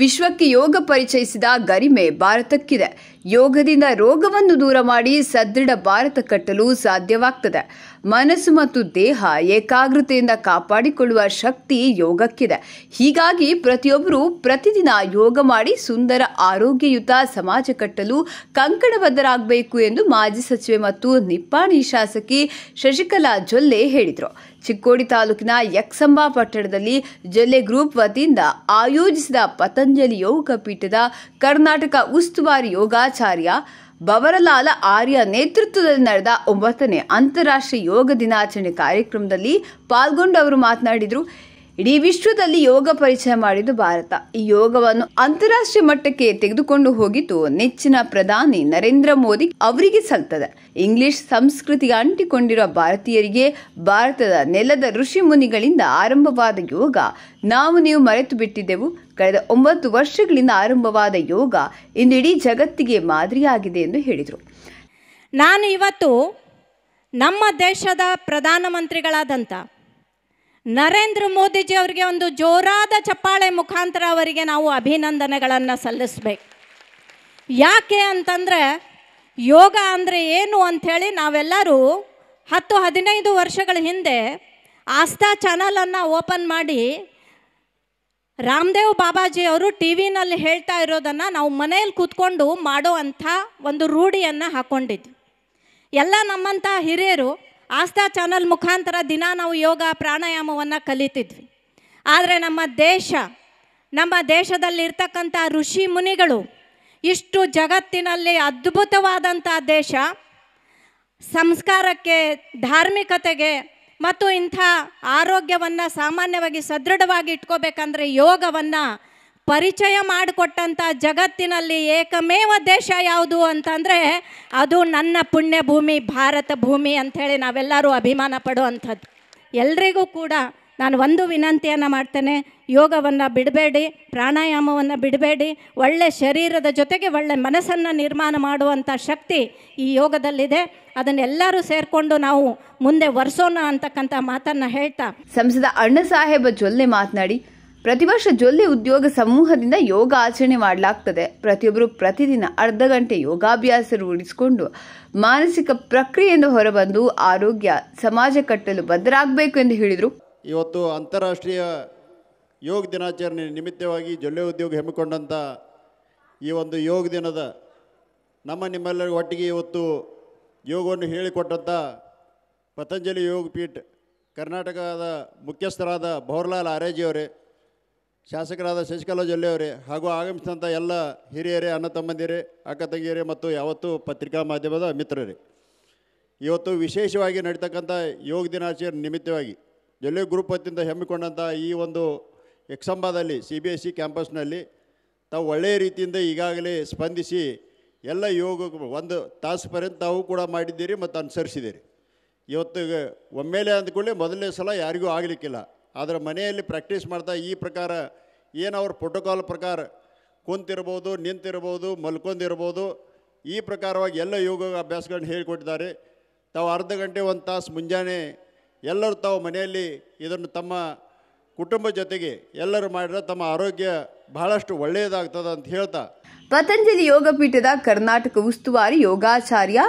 ವಿಶ್ವಕ್ಕೆ ಯೋಗ ಪರಿಚಯಿಸಿದ ಗರಿಮೆ ಭಾರತಕ್ಕಿದೆ ಯೋಗದಿಂದ ರೋಗವನ್ನು ದೂರ ಮಾಡಿ ಸದೃಢ ಭಾರತ ಕಟ್ಟಲು ಸಾಧ್ಯವಾಗ್ತದೆ ಮನಸ್ಸು ಮತ್ತು ದೇಹ ಏಕಾಗ್ರತೆಯಿಂದ ಕಾಪಾಡಿಕೊಳ್ಳುವ ಶಕ್ತಿ ಯೋಗಕ್ಕಿದೆ ಹೀಗಾಗಿ ಪ್ರತಿಯೊಬ್ಬರು ಪ್ರತಿದಿನ ಯೋಗ ಮಾಡಿ ಸುಂದರ ಆರೋಗ್ಯಯುತ ಸಮಾಜ ಕಟ್ಟಲು ಕಂಕಣಬದ್ಧರಾಗಬೇಕು ಎಂದು ಮಾಜಿ ಸಚಿವೆ ಮತ್ತು ನಿಪ್ಪಾಣಿ ಶಾಸಕಿ ಶಶಿಕಲಾ ಜೊಲ್ಲೆ ಹೇಳಿದರು ಚಿಕ್ಕೋಡಿ ತಾಲೂಕಿನ ಯಕ್ಸಂಬಾ ಪಟ್ಟಣದಲ್ಲಿ ಜೊಲ್ಲೆ ಗ್ರೂಪ್ ವತಿಯಿಂದ ಆಯೋಜಿಸಿದ ಪಥ ಪತಂಜಲಿ ಯೋಗ ಪೀಠದ ಕರ್ನಾಟಕ ಉಸ್ತುವಾರಿ ಯೋಗಾಚಾರ್ಯ ಬವರಲಾಲ ಆರ್ಯ ನೇತೃತ್ವದಲ್ಲಿ ನಡೆದ ಒಂಬತ್ತನೇ ಅಂತಾರಾಷ್ಟ್ರೀಯ ಯೋಗ ದಿನಾಚರಣೆ ಕಾರ್ಯಕ್ರಮದಲ್ಲಿ ಪಾಲ್ಗೊಂಡು ಅವರು ಮಾತನಾಡಿದರು ಇಡೀ ವಿಶ್ವದಲ್ಲಿ ಯೋಗ ಪರಿಚಯ ಮಾಡಿದ್ದು ಭಾರತ ಈ ಯೋಗವನ್ನು ಅಂತಾರಾಷ್ಟ್ರೀಯ ಮಟ್ಟಕ್ಕೆ ತೆಗೆದುಕೊಂಡು ಹೋಗಿದ್ದು ನೆಚ್ಚಿನ ಪ್ರಧಾನಿ ನರೇಂದ್ರ ಮೋದಿ ಅವರಿಗೆ ಸಲ್ತದೆ ಇಂಗ್ಲಿಷ್ ಸಂಸ್ಕೃತಿಗೆ ಅಂಟಿಕೊಂಡಿರುವ ಭಾರತೀಯರಿಗೆ ಭಾರತದ ನೆಲದ ಋಷಿ ಮುನಿಗಳಿಂದ ಆರಂಭವಾದ ಯೋಗ ನಾವು ನೀವು ಮರೆತು ಬಿಟ್ಟಿದ್ದೆವು ಕಳೆದ ಒಂಬತ್ತು ವರ್ಷಗಳಿಂದ ಆರಂಭವಾದ ಯೋಗ ಇಂದು ಇಡೀ ಜಗತ್ತಿಗೆ ಮಾದರಿಯಾಗಿದೆ ಎಂದು ಹೇಳಿದರು ನಾನು ಇವತ್ತು ನಮ್ಮ ದೇಶದ ಪ್ರಧಾನಮಂತ್ರಿಗಳಾದಂಥ ನರೇಂದ್ರ ಮೋದಿಜಿ ಅವರಿಗೆ ಒಂದು ಜೋರಾದ ಚಪ್ಪಾಳೆ ಮುಖಾಂತರ ಅವರಿಗೆ ನಾವು ಅಭಿನಂದನೆಗಳನ್ನು ಸಲ್ಲಿಸಬೇಕು ಯಾಕೆ ಅಂತಂದರೆ ಯೋಗ ಅಂದರೆ ಏನು ಅಂಥೇಳಿ ನಾವೆಲ್ಲರೂ ಹತ್ತು ಹದಿನೈದು ವರ್ಷಗಳ ಹಿಂದೆ ಆಸ್ಥಾ ಚಾನಲನ್ನು ಓಪನ್ ಮಾಡಿ ರಾಮದೇವ್ ಬಾಬಾಜಿ ಅವರು ಟಿ ವಿನಲ್ಲಿ ಹೇಳ್ತಾ ಇರೋದನ್ನು ನಾವು ಮನೆಯಲ್ಲಿ ಕೂತ್ಕೊಂಡು ಮಾಡೋ ಅಂಥ ಒಂದು ರೂಢಿಯನ್ನು ಹಾಕ್ಕೊಂಡಿದ್ವಿ ಎಲ್ಲ ನಮ್ಮಂಥ ಹಿರಿಯರು ಆಸ್ತಾ ಚಾನಲ್ ಮುಖಾಂತರ ದಿನ ನಾವು ಯೋಗ ಪ್ರಾಣಾಯಾಮವನ್ನು ಕಲಿತಿದ್ವಿ ಆದರೆ ನಮ್ಮ ದೇಶ ನಮ್ಮ ದೇಶದಲ್ಲಿರ್ತಕ್ಕಂಥ ಋಷಿ ಮುನಿಗಳು ಇಷ್ಟು ಜಗತ್ತಿನಲ್ಲಿ ಅದ್ಭುತವಾದಂಥ ದೇಶ ಸಂಸ್ಕಾರಕ್ಕೆ ಧಾರ್ಮಿಕತೆಗೆ ಮತ್ತು ಇಂಥ ಆರೋಗ್ಯವನ್ನು ಸಾಮಾನ್ಯವಾಗಿ ಸದೃಢವಾಗಿ ಇಟ್ಕೋಬೇಕಂದ್ರೆ ಯೋಗವನ್ನು ಪರಿಚಯ ಮಾಡಿಕೊಟ್ಟಂಥ ಜಗತ್ತಿನಲ್ಲಿ ಏಕಮೇವ ದೇಶ ಯಾವುದು ಅಂತಂದರೆ ಅದು ನನ್ನ ಪುಣ್ಯ ಭೂಮಿ ಭಾರತ ಭೂಮಿ ಅಂಥೇಳಿ ನಾವೆಲ್ಲರೂ ಅಭಿಮಾನ ಪಡುವಂಥದ್ದು ಎಲ್ರಿಗೂ ಕೂಡ ನಾನು ಒಂದು ವಿನಂತಿಯನ್ನು ಮಾಡ್ತೇನೆ ಯೋಗವನ್ನು ಬಿಡಬೇಡಿ ಪ್ರಾಣಾಯಾಮವನ್ನು ಬಿಡಬೇಡಿ ಒಳ್ಳೆ ಶರೀರದ ಜೊತೆಗೆ ಒಳ್ಳೆ ಮನಸ್ಸನ್ನು ನಿರ್ಮಾಣ ಮಾಡುವಂಥ ಶಕ್ತಿ ಈ ಯೋಗದಲ್ಲಿದೆ ಅದನ್ನೆಲ್ಲರೂ ಸೇರಿಕೊಂಡು ನಾವು ಮುಂದೆ ವರ್ಸೋಣ ಅಂತಕ್ಕಂಥ ಮಾತನ್ನು ಹೇಳ್ತಾ ಸಂಸದ ಸಾಹೇಬ ಜೊಲ್ಲೆ ಮಾತನಾಡಿ ಪ್ರತಿ ವರ್ಷ ಜೊಲ್ಲೆ ಉದ್ಯೋಗ ಸಮೂಹದಿಂದ ಯೋಗ ಆಚರಣೆ ಮಾಡಲಾಗ್ತದೆ ಪ್ರತಿಯೊಬ್ಬರು ಪ್ರತಿದಿನ ಅರ್ಧ ಗಂಟೆ ಯೋಗಾಭ್ಯಾಸ ರೂಢಿಸಿಕೊಂಡು ಮಾನಸಿಕ ಪ್ರಕ್ರಿಯೆಯಿಂದ ಹೊರಬಂದು ಆರೋಗ್ಯ ಸಮಾಜ ಕಟ್ಟಲು ಬದ್ಧರಾಗಬೇಕು ಎಂದು ಹೇಳಿದರು ಇವತ್ತು ಅಂತಾರಾಷ್ಟ್ರೀಯ ಯೋಗ ದಿನಾಚರಣೆ ನಿಮಿತ್ತವಾಗಿ ಜೊಲ್ಲೆ ಉದ್ಯೋಗ ಹೆಮ್ಮಿಕೊಂಡಂಥ ಈ ಒಂದು ಯೋಗ ದಿನದ ನಮ್ಮ ನಿಮ್ಮೆಲ್ಲರ ಒಟ್ಟಿಗೆ ಇವತ್ತು ಯೋಗವನ್ನು ಹೇಳಿಕೊಟ್ಟಂಥ ಪತಂಜಲಿ ಯೋಗ ಪೀಠ ಕರ್ನಾಟಕದ ಮುಖ್ಯಸ್ಥರಾದ ಭವರ್ಲಾಲ್ ಆರೇಜಿಯವರೇ ಶಾಸಕರಾದ ಶಶಿಕಲಾ ಜೊಲ್ಲೆಯವರೇ ಹಾಗೂ ಆಗಮಿಸಿದಂಥ ಎಲ್ಲ ಹಿರಿಯರೇ ಅಣ್ಣ ತಮ್ಮಂದಿರೇ ಅಕ್ಕ ತಂಗಿಯರೇ ಮತ್ತು ಯಾವತ್ತೂ ಪತ್ರಿಕಾ ಮಾಧ್ಯಮದ ಮಿತ್ರರೇ ಇವತ್ತು ವಿಶೇಷವಾಗಿ ನಡೀತಕ್ಕಂಥ ಯೋಗ ದಿನಾಚರಣೆ ನಿಮಿತ್ತವಾಗಿ ಜೊಲ್ಲೆ ಗ್ರೂಪ್ ವತಿಯಿಂದ ಹೆಮ್ಮಿಕೊಂಡಂಥ ಈ ಒಂದು ಎಕ್ಸಂಬಾದಲ್ಲಿ C B S C e ಕ್ಯಾಂಪಸ್ನಲ್ಲಿ ತಾವು ಒಳ್ಳೆಯ ರೀತಿಯಿಂದ ಈಗಾಗಲೇ ಸ್ಪಂದಿಸಿ ಎಲ್ಲ ಯೋಗ ಒಂದು ತಾಸು ಪರ್ಯಂತ ತಾವು ಕೂಡ ಮಾಡಿದ್ದೀರಿ ಮತ್ತು ಅನುಸರಿಸಿದ್ದೀರಿ ಇವತ್ತು ಒಮ್ಮೆಲೆ ಅಂದ್ಕೊಳ್ಳಿ ಮೊದಲನೇ ಸಲ ಯಾರಿಗೂ ಆಗಲಿಕ್ಕಿಲ್ಲ ಆದರೆ ಮನೆಯಲ್ಲಿ ಪ್ರಾಕ್ಟೀಸ್ ಮಾಡ್ತಾ ಈ ಪ್ರಕಾರ ಏನು ಅವ್ರ ಪ್ರೋಟೋಕಾಲ್ ಪ್ರಕಾರ ಕುಂತಿರ್ಬೋದು ನಿಂತಿರ್ಬೋದು ಮಲ್ಕೊಂಡಿರ್ಬೋದು ಈ ಪ್ರಕಾರವಾಗಿ ಎಲ್ಲ ಯೋಗ ಅಭ್ಯಾಸಗಳನ್ನ ಹೇಳಿಕೊಟ್ಟಿದ್ದಾರೆ ತಾವು ಅರ್ಧ ಗಂಟೆ ಒಂದು ತಾಸು ಮುಂಜಾನೆ ಎಲ್ಲರೂ ತಾವು ಮನೆಯಲ್ಲಿ ಇದನ್ನು ತಮ್ಮ ಕುಟುಂಬ ಜೊತೆಗೆ ಎಲ್ಲರೂ ಮಾಡಿದ್ರೆ ತಮ್ಮ ಆರೋಗ್ಯ ಬಹಳಷ್ಟು ಒಳ್ಳೆಯದಾಗ್ತದೆ ಅಂತ ಹೇಳ್ತಾ ಪತಂಜಲಿ ಯೋಗ ಪೀಠದ ಕರ್ನಾಟಕ ಉಸ್ತುವಾರಿ ಯೋಗಾಚಾರ್ಯ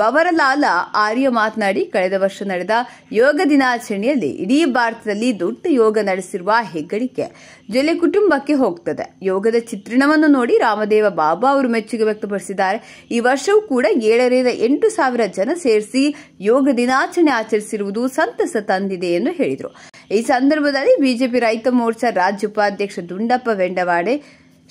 ಬವರಲಾಲ ಆರ್ಯ ಮಾತನಾಡಿ ಕಳೆದ ವರ್ಷ ನಡೆದ ಯೋಗ ದಿನಾಚರಣೆಯಲ್ಲಿ ಇಡೀ ಭಾರತದಲ್ಲಿ ದೊಡ್ಡ ಯೋಗ ನಡೆಸಿರುವ ಹೆಗ್ಗಳಿಕೆ ಜೊಲೆ ಕುಟುಂಬಕ್ಕೆ ಹೋಗ್ತದೆ ಯೋಗದ ಚಿತ್ರಣವನ್ನು ನೋಡಿ ರಾಮದೇವ ಬಾಬಾ ಅವರು ಮೆಚ್ಚುಗೆ ವ್ಯಕ್ತಪಡಿಸಿದ್ದಾರೆ ಈ ವರ್ಷವೂ ಕೂಡ ಏಳರಿಂದ ಎಂಟು ಸಾವಿರ ಜನ ಸೇರಿಸಿ ಯೋಗ ದಿನಾಚರಣೆ ಆಚರಿಸಿರುವುದು ಸಂತಸ ತಂದಿದೆ ಎಂದು ಹೇಳಿದರು ಈ ಸಂದರ್ಭದಲ್ಲಿ ಬಿಜೆಪಿ ರೈತ ಮೋರ್ಚಾ ರಾಜ್ಯ ಉಪಾಧ್ಯಕ್ಷ ದುಂಡಪ್ಪ ವೆಂಡವಾಡೆ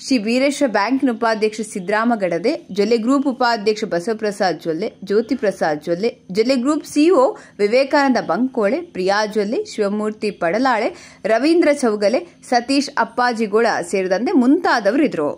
ಶ್ರೀ ವೀರೇಶ ಬ್ಯಾಂಕ್ನ ಉಪಾಧ್ಯಕ್ಷ ಸಿದ್ದರಾಮಗಡದೆ ಜೊಲ್ಲೆ ಗ್ರೂಪ್ ಉಪಾಧ್ಯಕ್ಷ ಬಸವಪ್ರಸಾದ್ ಜೊಲ್ಲೆ ಜ್ಯೋತಿ ಪ್ರಸಾದ್ ಜೊಲ್ಲೆ ಜೊಲ್ಲೆ ಗ್ರೂಪ್ ಸಿಇಒ ವಿವೇಕಾನಂದ ಬಂಕೋಳೆ ಪ್ರಿಯಾ ಜೊಲ್ಲೆ ಶಿವಮೂರ್ತಿ ಪಡಲಾಳೆ ರವೀಂದ್ರ ಚೌಗಲೆ ಸತೀಶ್ ಅಪ್ಪಾಜಿಗೋಳ ಸೇರಿದಂತೆ ಮುಂತಾದವರು